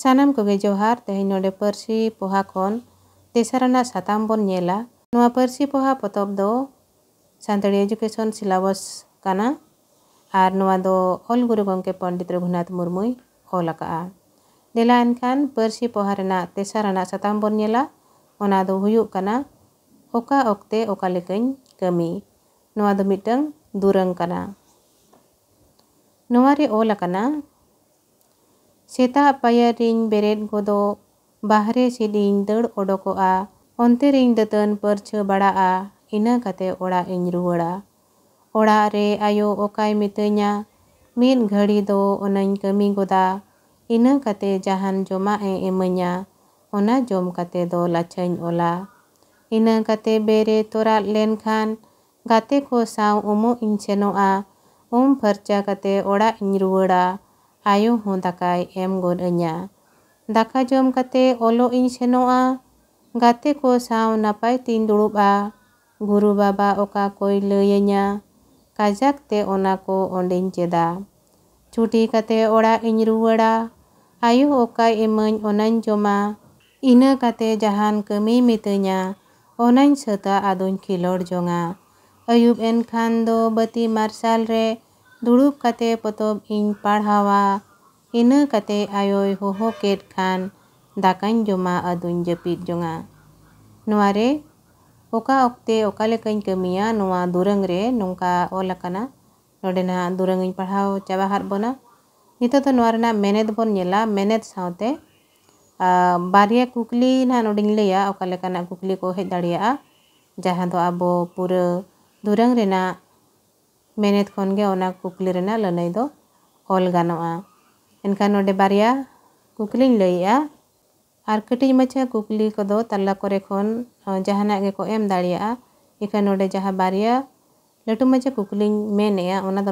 Sanam kuge johar tehi node persi pohakon, kon desarana satambon nyela nua persi poha potop do santari education silabos kana ar nua do ol guru gongke pondit rebunat murmui kolaka a. Delaan kan persi poha rena desarana satambon nyela ona do huyuk kana oka okte oka lekeng kemi nua do miteng durang kana. Nuari olakana ᱥᱮᱛᱟᱜ ᱯᱟᱭᱟᱨ ᱨᱤᱧ ᱵᱮᱨᱮᱫ ᱜᱚᱫᱚᱜ ᱵᱟᱦᱨᱮ ᱥᱮᱫ ᱤᱧ ᱫᱟᱹᱲ ᱚᱰᱚᱠᱚᱜᱼᱟ ᱚᱱᱛᱮ ᱨᱤᱧ ᱫᱟᱹᱛᱟᱹᱱ ᱯᱟᱹᱨᱪᱷᱟᱹ ᱵᱟᱲᱟᱜᱼᱟ ᱤᱱᱟᱹ ᱠᱟᱛᱮ ᱚᱲᱟᱜ ᱤᱧ ᱨᱩᱣᱟᱹᱲᱟ ᱚᱲᱟᱜ ᱨᱮ ᱟᱭᱳ ᱚᱠᱟᱭ ᱢᱤᱛᱟᱹᱧᱟ ᱢᱤᱫ ᱜᱷᱟᱹᱲᱤ ᱫᱚ ᱚᱱᱟᱧ ᱠᱟᱹᱢᱤ ᱜᱚᱫᱟ ᱤᱱᱟᱹ ᱠᱟᱛᱮ ᱡᱟᱦᱟᱱ ᱡᱚᱢᱟᱜ ᱮ ᱤᱢᱟᱹᱧᱟ ᱚᱱᱟ ᱡᱚᱢ ᱠᱟᱛᱮ ᱫᱚ ᱞᱟᱪᱷᱟᱧ ᱚᱞᱟ ᱤᱱᱟᱹ ᱠᱟᱛᱮ ᱵᱮᱨᱮ ᱛᱚᱨᱟᱜ ᱞᱮᱱᱠᱷᱟᱱ ᱜᱟᱛᱮ ᱠᱚ ᱥᱟᱶ ᱩᱢᱩᱜ ᱤᱧ ᱥᱮᱱᱚᱜᱼᱟ ᱩᱢ ᱯᱷᱟᱨᱪᱟ ᱠᱟᱛᱮ ᱚᱲᱟᱜ ᱤᱧ ᱨᱩᱣᱟᱹᱲᱟ ᱟᱭᱳ ᱦᱚᱸ ᱫᱟᱠᱟᱭ ᱮᱢ ᱜᱚᱫ ᱟᱹᱧᱟ ᱫᱟᱠᱟ ᱡᱚᱢ ᱠᱟᱛᱮ ᱚᱞᱚᱜ ᱤᱧ ᱥᱮᱱᱚᱜᱼᱟ ᱜᱟᱛᱮ ᱠᱚ ᱥᱟᱶ ᱱᱟᱯᱟᱭ ᱛᱤᱧ ᱫᱩᱲᱩᱵᱼᱟ ᱜᱩᱨᱩ ᱵᱟᱵᱟ ᱚᱠᱟ ᱠᱚᱭ ᱞᱟᱹᱭᱟᱹᱧᱟ ᱠᱟᱡᱟᱠ ᱛᱮ ᱚᱱᱟ ᱠᱚ ᱚᱸᱰᱮᱧ ᱪᱮᱫᱟ ᱪᱷᱩᱴᱤ ᱠᱟᱛᱮ ᱚᱲᱟᱜ ᱤᱧ ᱨᱩᱣᱟᱹᱲᱟ ᱟᱭᱳ ᱚᱠᱟᱭ ᱤᱢᱟᱹᱧ ᱚᱱᱟᱧ ᱡᱚᱢᱟ ᱤᱱᱟᱹ ᱠᱟᱛᱮ ᱡᱟᱦᱟᱱ ᱠᱟᱹᱢᱤ ᱢᱤᱛᱟᱹᱧᱟ ᱚᱱᱟᱧ ᱥᱟᱹᱛᱟ ᱟᱫᱚᱧ ᱠᱷᱮᱞᱳᱰ ᱡᱚᱝᱟ ᱟᱹᱭᱩᱵ ᱮᱱᱠᱷᱟᱱ ᱫᱚ ᱵᱟᱹᱛᱤ ᱢᱟᱨᱥᱟᱞ ᱨᱮ ᱫᱩᱲᱩᱵ ᱠᱟᱛᱮ ᱯᱚᱛᱚᱵ ᱤᱧ ᱯᱟᱲᱦᱟᱣᱟ ᱤᱱᱟᱹ ᱠᱟᱛᱮ ᱟᱭᱳᱭ ᱦᱚᱦᱚ ᱠᱮᱫ ᱠᱷᱟᱱ ᱫᱟᱠᱟᱧ ᱡᱚᱢᱟ ᱟᱫᱚᱧ ᱡᱟᱹᱯᱤᱫ ᱡᱚᱝᱟ ᱱᱚᱣᱟ ᱨᱮ ᱚᱠᱟ ᱚᱠᱛᱮ ᱚᱠᱟ ᱞᱮᱠᱟᱧ ᱠᱟᱹᱢᱤᱭᱟ ᱱᱚᱣᱟ ᱫᱩᱨᱟᱹᱝ ᱨᱮ ᱱᱚᱝᱠᱟ ᱚᱞ ᱟᱠᱟᱱᱟ ᱱᱚᱰᱮ ᱱᱟᱦᱟᱜ ᱫᱩᱨᱟᱹᱝ ᱤᱧ ᱯᱟᱲᱦᱟᱣ ᱪᱟᱵᱟ ᱦᱟᱫ ᱵᱚᱱᱟ ᱱᱤᱛᱚᱜ ᱫᱚ ᱱᱚᱣᱟ ᱨᱮᱱᱟᱜ ᱢᱮᱱᱮᱫ ᱵᱚᱱ ᱧᱮᱞᱟ ᱢᱮᱱᱮᱫ ᱥᱟᱶᱛᱮ ᱵᱟᱨᱭᱟ ᱠᱩᱠᱞᱤ ᱱᱟᱦᱟᱜ ᱱᱚᱰᱮᱧ ᱞᱟᱹᱭᱟ ᱚᱠᱟ ᱞᱮᱠᱟᱱᱟᱜ ᱠᱩᱠᱞᱤ ᱠᱚ ᱦᱮᱡ ᱫᱟᱲᱮᱭᱟᱜᱼᱟ ᱡᱟᱦᱟᱸ ᱫᱚ ᱟᱵᱚ ᱯᱩᱨᱟᱹ ᱫᱩᱨᱟᱹᱝ ᱨᱮᱱᱟᱜ मेने कुकली लनई दो ओल गनो बारे कुकली लैया और कटी माचा कुकली को तला को जहाँ एम दाड़ा इखान नोड़े जहाँ बारे लटू माचा कुकली मेने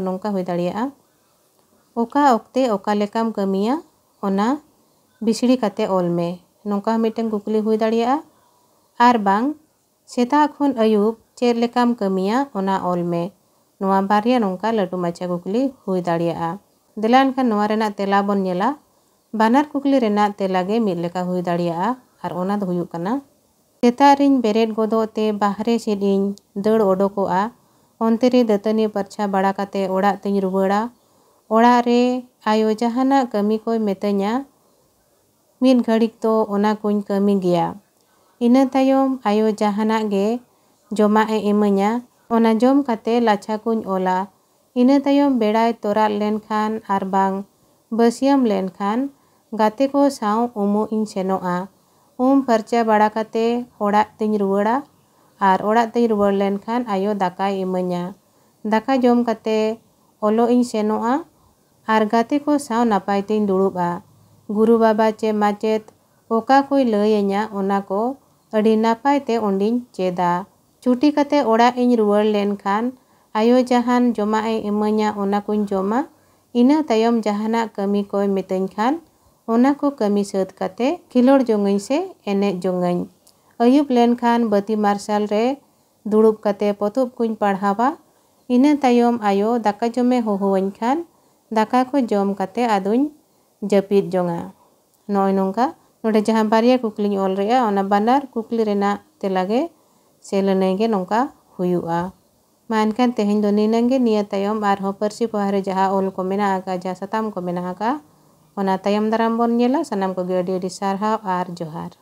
नौका हो दाड़ा ओक्ते कमिया बिछड़ी का ओलमे नौका मिट्टे कुकली हो दाड़ा और बांग सेता खुन अयुब चेक कमिया ओलमे ᱱᱚᱣᱟ ᱵᱟᱨᱭᱟ ᱱᱚᱝᱠᱟ ᱞᱟᱹᱴᱩ ᱢᱟᱪᱷᱟ ᱠᱩᱠᱞᱤ ᱦᱩᱭ ᱫᱟᱲᱮᱭᱟᱜᱼᱟ ᱫᱮᱞᱟ ᱮᱱᱠᱷᱟᱱ ᱱᱚᱣᱟ ᱨᱮᱱᱟᱜ ᱛᱮᱞᱟ ᱵᱚᱱ ᱧᱮᱞᱟ ᱵᱟᱱᱟᱨ ᱠᱩᱠᱞᱤ ᱨᱮᱱᱟᱜ ᱛᱮᱞᱟ ᱜᱮ ᱢᱤᱫ ᱞᱮᱠᱟ ᱦᱩᱭ ᱫᱟᱲᱮᱭᱟᱜᱼᱟ ᱟᱨ ᱚᱱᱟ ᱫᱚ ᱦᱩᱭᱩᱜ ᱠᱟᱱᱟ ᱥᱮᱛᱟᱜ ᱨᱤᱧ ᱵᱮᱨᱮᱫ ᱜᱚᱫᱚᱜ ᱛᱮ ᱵᱟᱦᱨᱮ ᱥᱮᱫ ᱤᱧ ᱫᱟᱹᱲ ᱚᱰᱚᱠᱚᱜᱼᱟ ᱚᱱᱛᱮ ᱨᱮ ᱫᱟᱹᱛᱟᱹᱱᱤ ᱯᱟᱨᱪᱷᱟ ᱵᱟᱲᱟ ᱠᱟᱛᱮ ᱚᱲᱟᱜ ᱛᱤᱧ ᱨᱩᱣᱟᱹᱲᱟ ᱚᱲᱟᱜ ᱨᱮ ᱟᱭᱳ ᱡᱟᱦᱟᱱᱟᱜ ᱠᱟᱹᱢᱤ ᱠᱚᱭ ᱢᱤᱛᱟᱹᱧᱟ ᱢᱤᱫ ᱜᱷᱟᱹᱲᱤᱡ ᱫᱚ ᱚᱱᱟ ᱠᱚᱧ ᱠᱟᱹᱢᱤ ᱜᱮᱭᱟ ᱤᱱᱟᱹ ᱛᱟᱭᱚᱢ ᱟᱭᱳ ᱡᱟᱦᱟᱱᱟᱜ ᱜᱮ ᱡᱚᱢᱟᱜ ᱮ ᱤᱢᱟᱹᱧᱟ onajom kate lachakun ola ina tayom bedai torat lenkan arbang besiam lenkan gate ko sao umu in senoa um percaya bada kate ora tinjruwada ar ora tinjruwada lenkan ayo dakai imanya daka jom kate olo in senoa ar gate ko sao napai tin duruba guru baba ce macet oka koi leyenya onako adi napai te onding ceda. ᱪᱷᱩᱴᱤ ᱠᱟᱛᱮ ᱚᱲᱟᱜ ᱤᱧ ᱨᱩᱣᱟᱹᱲ ᱞᱮᱱᱠᱷᱟᱱ ᱟᱭᱳ ᱡᱟᱦᱟᱱ ᱡᱚᱢᱟᱜ ᱮ ᱤᱢᱟᱹᱧᱟ ᱚᱱᱟ ᱠᱚᱧ ᱡᱚᱢᱟ ᱤᱱᱟᱹ ᱛᱟᱭᱚᱢ ᱡᱟᱦᱟᱱᱟᱜ ᱠᱟᱹᱢᱤ ᱠᱚᱭ ᱢᱤᱛᱟᱹᱧ ᱠᱷᱟᱱ ᱚᱱᱟ ᱠᱚ ᱠᱟᱹᱢᱤ ᱥᱟᱹᱛ ᱠᱟᱛᱮ ᱠᱷᱮᱞᱳᱰ ᱡᱚᱝᱟᱹᱧ ᱥᱮ ᱮᱱᱮᱡ ᱡᱚᱝᱟᱹᱧ ᱟᱹᱭᱩᱵ ᱞᱮᱱᱠᱷᱟᱱ ᱵᱟᱹᱛᱤ ᱢᱟᱨᱥᱟᱞ ᱨᱮ ᱫᱩᱲᱩᱵ ᱠᱟᱛᱮ ᱯᱚᱛᱚᱵ ᱠᱚᱧ ᱯᱟᱲᱦᱟᱣᱟ ᱤᱱᱟᱹ ᱛᱟᱭᱚᱢ ᱟᱭᱳ ᱫᱟᱠᱟ ᱡᱚᱢᱮ ᱦᱚᱦᱚᱣᱟᱹᱧ ᱠᱷᱟᱱ ᱫᱟᱠᱟ ᱠᱚ ᱡᱚᱢ ᱠᱟᱛᱮ ᱟᱫᱚᱧ ᱡᱟᱹᱯᱤᱫ ᱡᱚᱝᱟ ᱱᱚᱜᱼᱚᱭ ᱱᱚᱝᱠᱟ ᱱᱚᱰᱮ ᱡᱟᱦᱟᱸ ᱵᱟᱨᱭᱟ ᱠᱩᱠᱞᱤᱧ ᱚᱞ ᱞᱮᱜᱼᱟ ᱚᱱᱟ ᱵᱟᱱᱟᱨ ᱠᱩᱠᱞᱤ ᱨᱮᱱᱟᱜ ᱛᱮᱞᱟᱜᱮ ᱥᱮ ᱞᱟᱹᱱᱟᱹᱭ ᱜᱮ ᱱᱚᱝᱠᱟ ᱦᱩᱭᱩᱜᱼᱟ ᱢᱟ ᱮᱱᱠᱷᱟᱱ ᱛᱮᱦᱮᱧ ᱫᱚ ᱱᱤᱱᱟᱹᱝ ᱜᱮ ᱱᱤᱭᱟᱹ ᱛᱟᱭᱚᱢ ᱟᱨᱦᱚᱸ ᱯᱟᱹᱨᱥᱤ ᱯᱚᱦᱟ ᱨᱮ ᱡᱟᱦᱟᱸ ᱚᱞ ᱠᱚ ᱢᱮᱱᱟᱜ ᱟᱠᱟᱫ ᱡᱟᱦᱟᱸ ᱥᱟᱛᱟᱢ ᱠᱚ ᱢᱮᱱᱟᱜ ᱟᱠᱟᱫ ᱚᱱᱟ ᱛᱟᱭᱚᱢ ᱫᱟᱨᱟᱢ ᱵᱚᱱ ᱧᱮᱞᱟ ᱥᱟᱱᱟᱢ ᱠᱚᱜᱮ ᱟᱹᱰᱤ ᱟᱹᱰᱤ ᱥᱟᱨᱦᱟᱣ ᱟᱨ ᱡᱚᱦᱟᱨ